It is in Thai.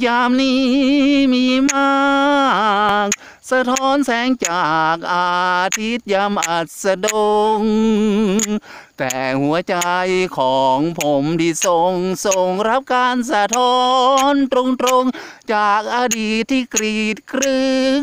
กยามนี้มีมากสะท้อนแสงจากอาทิตย์ยามอัสดง แต่หัวใจของผม ที่ทรงทรงรับการสะท้อนตรงๆจากอดีตที่กรีดครึง